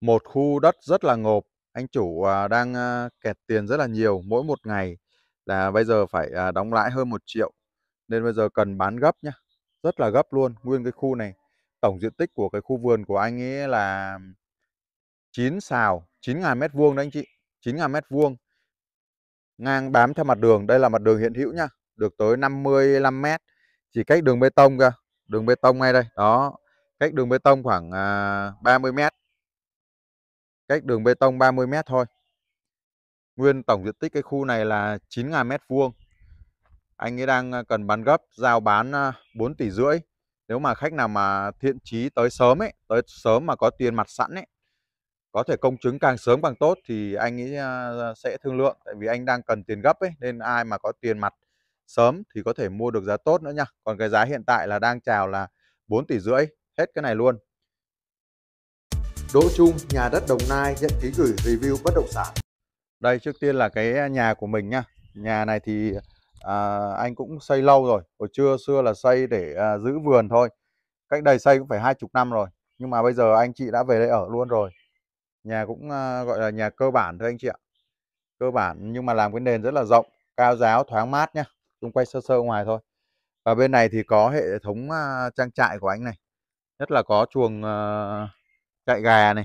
một khu đất rất là ngộp anh chủ à, đang kẹt tiền rất là nhiều mỗi một ngày là bây giờ phải à, đóng lãi hơn một triệu nên bây giờ cần bán gấp nhá rất là gấp luôn nguyên cái khu này tổng diện tích của cái khu vườn của anh ấy là 9 xào 9.000 mét vuông đấy anh chị 9.000 mét vuông ngang bám theo mặt đường đây là mặt đường hiện hữu nhá được tới 55 mét chỉ cách đường bê tông cơ đường bê tông ngay đây đó cách đường bê tông khoảng 30 à, mét cách đường bê tông 30 mét thôi nguyên tổng diện tích cái khu này là 9.000 mét vuông anh ấy đang à, cần bán gấp giao bán 4 à, tỷ rưỡi nếu mà khách nào mà thiện chí tới sớm ấy tới sớm mà có tiền mặt sẵn ấy có thể công chứng càng sớm càng tốt thì anh ấy à, sẽ thương lượng tại vì anh đang cần tiền gấp ấy nên ai mà có tiền mặt sớm thì có thể mua được giá tốt nữa nha còn cái giá hiện tại là đang chào là 4 tỷ rưỡi hết cái này luôn Đỗ Trung, nhà đất Đồng Nai nhận ký gửi review bất động sản. Đây trước tiên là cái à, nhà của mình nhá. Nhà này thì à, anh cũng xây lâu rồi. Hồi trưa xưa là xây để à, giữ vườn thôi. Cách đây xây cũng phải hai chục năm rồi. Nhưng mà bây giờ anh chị đã về đây ở luôn rồi. Nhà cũng à, gọi là nhà cơ bản thôi anh chị ạ. Cơ bản nhưng mà làm cái nền rất là rộng, cao giáo, thoáng mát nhá. Chúng quay sơ sơ ngoài thôi. Và bên này thì có hệ thống à, trang trại của anh này. Nhất là có chuồng à, chạy gà này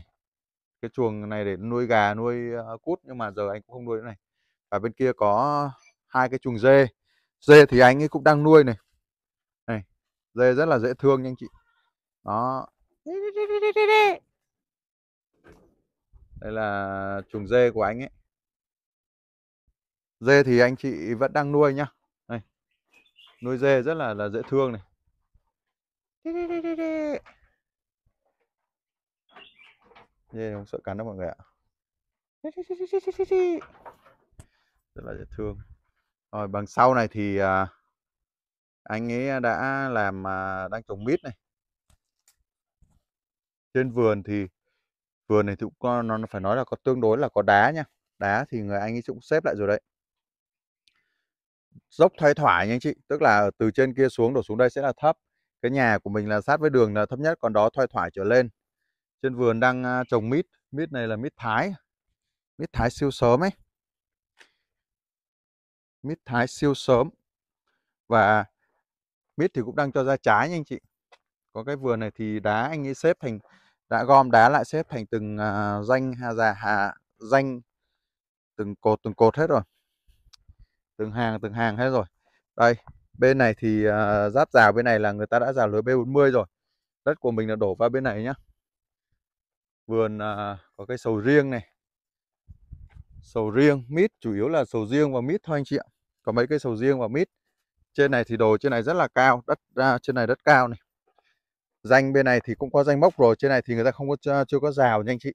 cái chuồng này để nuôi gà nuôi ờ, cút nhưng mà giờ anh cũng không nuôi nữa này và bên kia có hai cái chuồng dê dê thì anh ấy cũng đang nuôi này này dê rất là dễ thương nha anh chị đó đây là chuồng dê của anh ấy dê thì anh chị vẫn đang nuôi nhá này nuôi dê rất là là dễ thương này dê không sợ cắn đâu mọi người ạ rất là dễ thương rồi bằng sau này thì à, anh ấy đã làm à, đang trồng mít này trên vườn thì vườn này thì cũng có, nó phải nói là có tương đối là có đá nha đá thì người anh ấy cũng xếp lại rồi đấy dốc thoai thoải nha anh chị tức là từ trên kia xuống đổ xuống đây sẽ là thấp cái nhà của mình là sát với đường là thấp nhất còn đó thoai thoải trở lên trên vườn đang trồng mít mít này là mít thái mít thái siêu sớm ấy mít thái siêu sớm và mít thì cũng đang cho ra trái nha anh chị có cái vườn này thì đá anh ấy xếp thành đã gom đá lại xếp thành từng uh, danh hà già dạ, hà danh từng cột từng cột hết rồi từng hàng từng hàng hết rồi đây bên này thì uh, giáp rào bên này là người ta đã rào lưới B40 rồi đất của mình là đổ vào bên này nhá vườn à, có cây sầu riêng này sầu riêng mít chủ yếu là sầu riêng và mít thôi anh chị ạ có mấy cây sầu riêng và mít trên này thì đồ trên này rất là cao đất à, trên này đất cao này danh bên này thì cũng có danh mốc rồi trên này thì người ta không có à, chưa có rào nha anh chị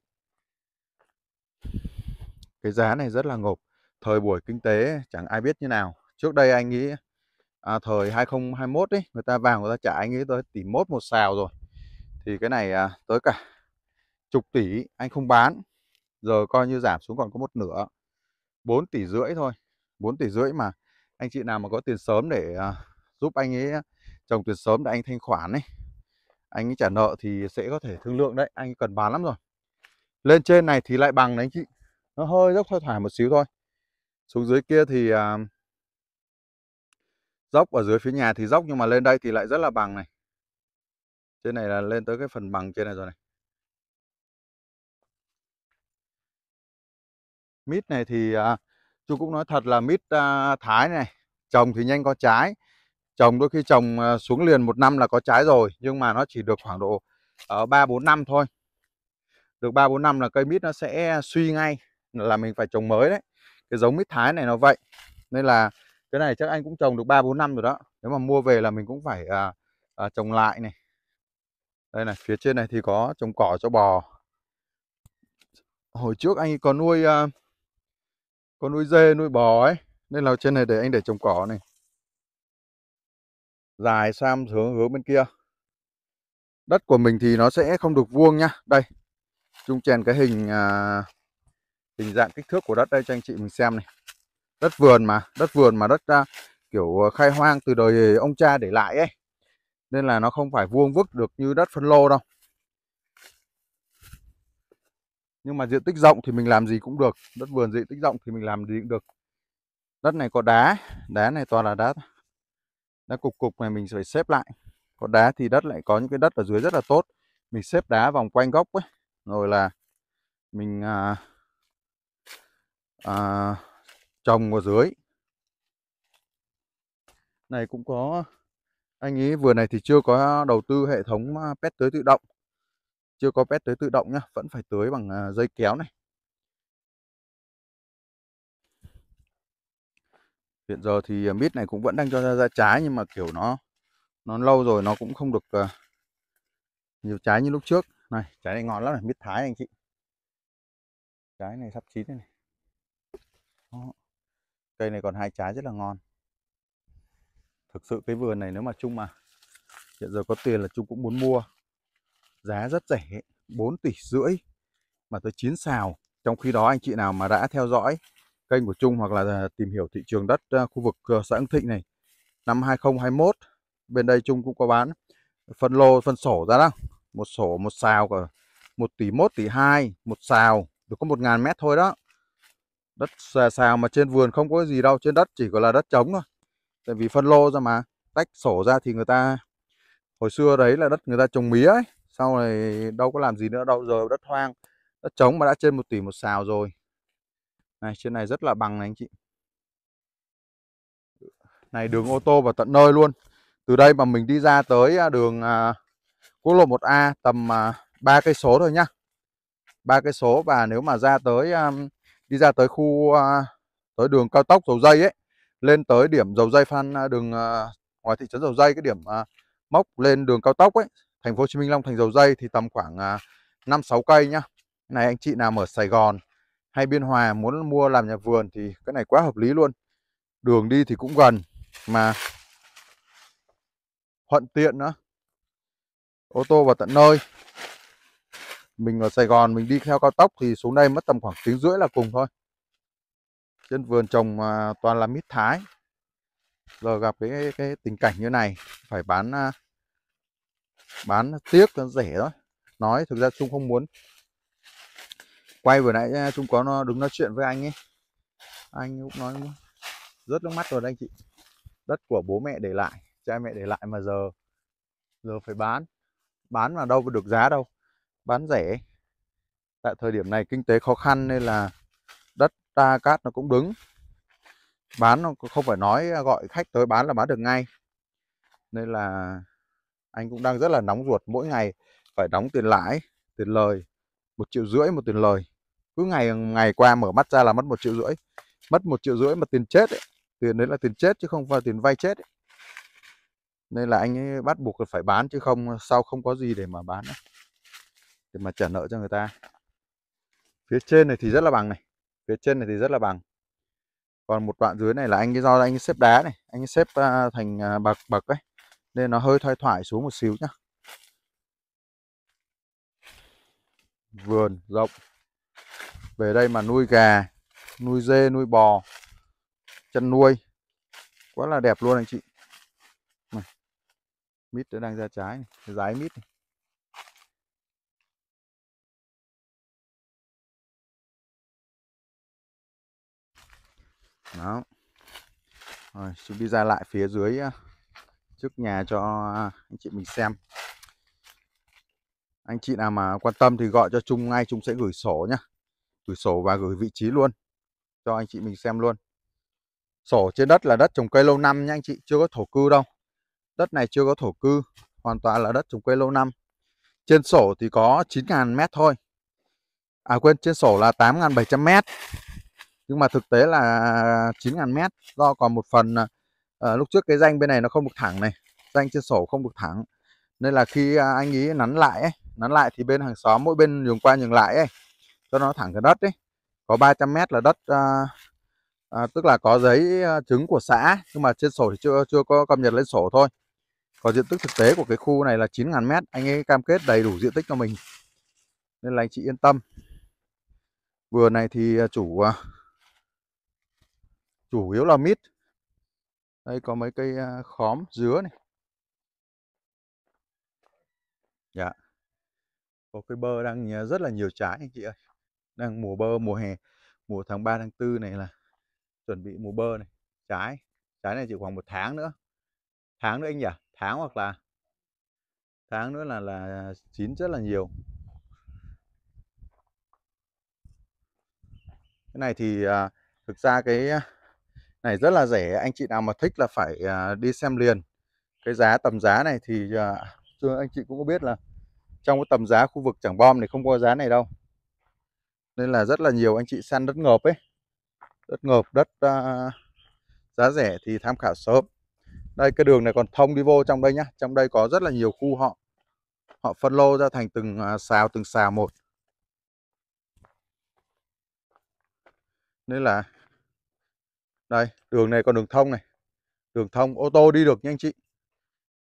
cái giá này rất là ngộp thời buổi kinh tế chẳng ai biết như nào trước đây anh nghĩ à, thời 2021 ấy người ta vào người ta trả anh ấy tới tỷ mốt một xào rồi thì cái này à, tới cả chục tỷ anh không bán giờ coi như giảm xuống còn có một nửa 4 tỷ rưỡi thôi 4 tỷ rưỡi mà anh chị nào mà có tiền sớm để uh, giúp anh ấy trồng tiền sớm để anh thanh khoản ấy anh ấy trả nợ thì sẽ có thể thương lượng đấy anh cần bán lắm rồi lên trên này thì lại bằng đấy anh chị nó hơi dốc thoải thoải một xíu thôi xuống dưới kia thì uh, dốc ở dưới phía nhà thì dốc nhưng mà lên đây thì lại rất là bằng này trên này là lên tới cái phần bằng trên này rồi này mít này thì à, chú cũng nói thật là mít à, thái này trồng thì nhanh có trái trồng đôi khi trồng à, xuống liền một năm là có trái rồi nhưng mà nó chỉ được khoảng độ ở ờ, ba bốn năm thôi được ba bốn năm là cây mít nó sẽ suy ngay là mình phải trồng mới đấy cái giống mít thái này nó vậy nên là cái này chắc anh cũng trồng được ba bốn năm rồi đó nếu mà mua về là mình cũng phải à, à, trồng lại này đây này phía trên này thì có trồng cỏ cho bò hồi trước anh có nuôi uh, có nuôi dê nuôi bò ấy nên là trên này để anh để trồng cỏ này dài sam hướng hướng bên kia đất của mình thì nó sẽ không được vuông nhá đây trung chèn cái hình à, hình dạng kích thước của đất đây cho anh chị mình xem này đất vườn mà đất vườn mà đất à, kiểu à, khai hoang từ đời ông cha để lại ấy nên là nó không phải vuông vức được như đất phân lô đâu nhưng mà diện tích rộng thì mình làm gì cũng được đất vườn diện tích rộng thì mình làm gì cũng được đất này có đá đá này toàn là đá đá cục cục này mình phải xếp lại có đá thì đất lại có những cái đất ở dưới rất là tốt mình xếp đá vòng quanh gốc ấy rồi là mình à, à, trồng ở dưới này cũng có anh ấy vừa này thì chưa có đầu tư hệ thống à, pet tưới tự động chưa có pet tới tự động nhá vẫn phải tưới bằng à, dây kéo này hiện giờ thì à, mít này cũng vẫn đang cho ra, ra trái nhưng mà kiểu nó nó lâu rồi nó cũng không được uh, nhiều trái như lúc trước này trái này ngon lắm này mít thái anh chị trái này sắp chín này Đó. cây này còn hai trái rất là ngon thực sự cái vườn này nếu mà chung mà hiện giờ có tiền là chung cũng muốn mua giá rất rẻ 4 tỷ rưỡi mà tới 9 xào trong khi đó anh chị nào mà đã theo dõi kênh của Trung hoặc là à, tìm hiểu thị trường đất à, khu vực à, xã Ưng Thịnh này năm 2021 bên đây Trung cũng có bán phân lô phân sổ ra đó một sổ một xào cả 1 tỷ 1 tỷ 2 một xào được có 1.000 mét thôi đó đất xào mà trên vườn không có gì đâu trên đất chỉ có là đất trống thôi tại vì phân lô ra mà tách sổ ra thì người ta hồi xưa đấy là đất người ta trồng mía ấy sau này đâu có làm gì nữa đâu giờ đất hoang đất trống mà đã trên một tỷ một xào rồi này trên này rất là bằng này anh chị này đường ô tô vào tận nơi luôn từ đây mà mình đi ra tới à, đường à, quốc lộ 1A tầm à, ba cây số thôi nhá ba cây số và nếu mà ra tới à, đi ra tới khu à, tới đường cao tốc dầu dây ấy lên tới điểm dầu dây phan à, đường à, ngoài thị trấn dầu dây cái điểm à, mốc lên đường cao tốc ấy thành phố Hồ Chí Minh Long Thành Dầu Dây thì tầm khoảng à, năm sáu cây nhá cái này anh chị nào ở Sài Gòn hay Biên Hòa muốn mua làm nhà vườn thì cái này quá hợp lý luôn đường đi thì cũng gần mà thuận tiện nữa ô tô vào tận nơi mình ở Sài Gòn mình đi theo cao tốc thì xuống đây mất tầm khoảng tiếng rưỡi là cùng thôi trên vườn trồng à, toàn là mít thái giờ gặp cái cái tình cảnh như này phải bán à, bán tiếc nó rẻ thôi nói thực ra trung không muốn quay vừa nãy trung có nó đứng nói chuyện với anh ấy anh cũng nói rất nước mắt rồi anh chị đất của bố mẹ để lại cha mẹ để lại mà giờ giờ phải bán bán mà đâu có được giá đâu bán rẻ tại thời điểm này kinh tế khó khăn nên là đất ta cát nó cũng đứng bán nó không phải nói gọi khách tới bán là bán được ngay nên là anh cũng đang rất là nóng ruột mỗi ngày phải đóng tiền lãi tiền lời một triệu rưỡi một tiền lời cứ ngày ngày qua mở mắt ra là mất một triệu rưỡi mất một triệu rưỡi mà tiền chết ấy. tiền đấy là tiền chết chứ không phải tiền vay chết ấy. nên là anh ấy bắt buộc là phải bán chứ không sao không có gì để mà bán nữa. để mà trả nợ cho người ta phía trên này thì rất là bằng này phía trên này thì rất là bằng còn một đoạn dưới này là anh cái do anh xếp đá này anh xếp à, thành à, bậc bậc ấy nên nó hơi thoai thoải xuống một xíu nhá vườn rộng về đây mà nuôi gà nuôi dê nuôi bò chăn nuôi quá là đẹp luôn anh chị này. mít nó đang ra trái này. rái mít này. đó rồi chúng đi ra lại phía dưới trước nhà cho anh chị mình xem anh chị nào mà quan tâm thì gọi cho Trung ngay Trung sẽ gửi sổ nhá gửi sổ và gửi vị trí luôn cho anh chị mình xem luôn sổ trên đất là đất trồng cây lâu năm nha anh chị chưa có thổ cư đâu đất này chưa có thổ cư hoàn toàn là đất trồng cây lâu năm trên sổ thì có 9.000 mét thôi à quên trên sổ là 8.700 mét nhưng mà thực tế là 9.000 mét do còn một phần à, à, lúc trước cái danh bên này nó không được thẳng này danh trên sổ không được thẳng nên là khi à, anh ý nắn lại ấy, nắn lại thì bên hàng xóm mỗi bên nhường qua nhường lại ấy cho nó thẳng cái đất ấy có 300 mét là đất à, à, tức là có giấy à, chứng của xã nhưng mà trên sổ thì chưa chưa có cập nhật lên sổ thôi còn diện tích thực tế của cái khu này là 9.000 mét anh ấy cam kết đầy đủ diện tích cho mình nên là anh chị yên tâm vừa này thì à, chủ chủ yếu là mít đây có mấy cây à, khóm dứa này dạ có cây bơ đang à, rất là nhiều trái anh chị ơi đang mùa bơ mùa hè mùa tháng 3 tháng 4 này là chuẩn bị mùa bơ này trái trái này chỉ khoảng một tháng nữa tháng nữa anh nhỉ tháng hoặc là tháng nữa là là chín rất là nhiều cái này thì à, thực ra cái à, này rất là rẻ anh chị nào mà thích là phải à, đi xem liền cái giá tầm giá này thì à, chưa anh chị cũng có biết là trong cái tầm giá khu vực chẳng Bom thì không có giá này đâu nên là rất là nhiều anh chị săn đất ngợp ấy đất ngợp đất uh, giá rẻ thì tham khảo sớm đây cái đường này còn thông đi vô trong đây nhá trong đây có rất là nhiều khu họ họ phân lô ra thành từng uh, xào từng xào một nên là đây, đường này còn đường thông này. Đường thông ô tô đi được nha anh chị.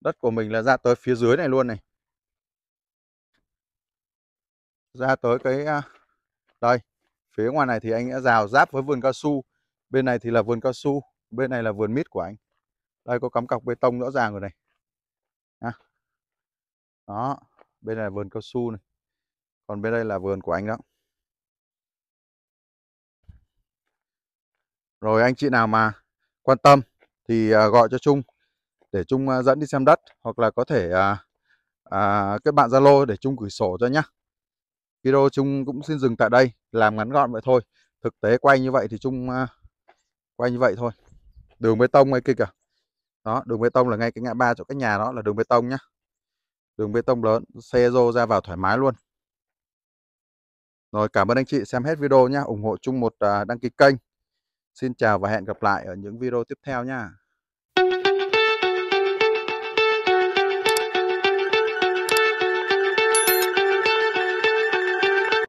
Đất của mình là ra tới phía dưới này luôn này. Ra tới cái đây, phía ngoài này thì anh đã rào giáp với vườn cao su. Bên này thì là vườn cao su, bên này là vườn mít của anh. Đây có cắm cọc bê tông rõ ràng rồi này. Đó, bên này là vườn cao su này. Còn bên đây là vườn của anh đó. rồi anh chị nào mà quan tâm thì à, gọi cho Trung để Trung à, dẫn đi xem đất hoặc là có thể à, à, kết bạn Zalo để Trung gửi sổ cho nhá. Video Trung cũng xin dừng tại đây, làm ngắn gọn vậy thôi. Thực tế quay như vậy thì Trung à, quay như vậy thôi. Đường bê tông ngay kia kìa. Đó, đường bê tông là ngay cái ngã ba chỗ cái nhà đó là đường bê tông nhá. Đường bê tông lớn, xe rô ra vào thoải mái luôn. Rồi cảm ơn anh chị xem hết video nhá, ủng hộ Trung một à, đăng ký kênh. Xin chào và hẹn gặp lại ở những video tiếp theo nha.